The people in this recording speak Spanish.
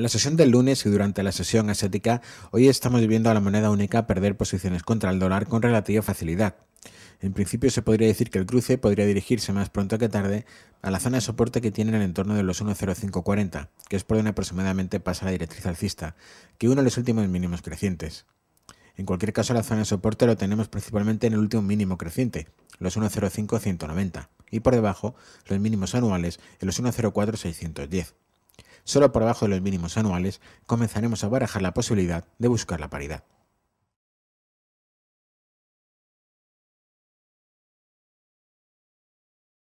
En la sesión del lunes y durante la sesión asiática, hoy estamos viendo a la moneda única perder posiciones contra el dólar con relativa facilidad. En principio se podría decir que el cruce podría dirigirse más pronto que tarde a la zona de soporte que tiene en el entorno de los 1.0540, que es por donde aproximadamente pasa la directriz alcista, que uno de los últimos mínimos crecientes. En cualquier caso, la zona de soporte lo tenemos principalmente en el último mínimo creciente, los 1.05.190, y por debajo los mínimos anuales en los 1.04.610 solo por debajo de los mínimos anuales, comenzaremos a barajar la posibilidad de buscar la paridad.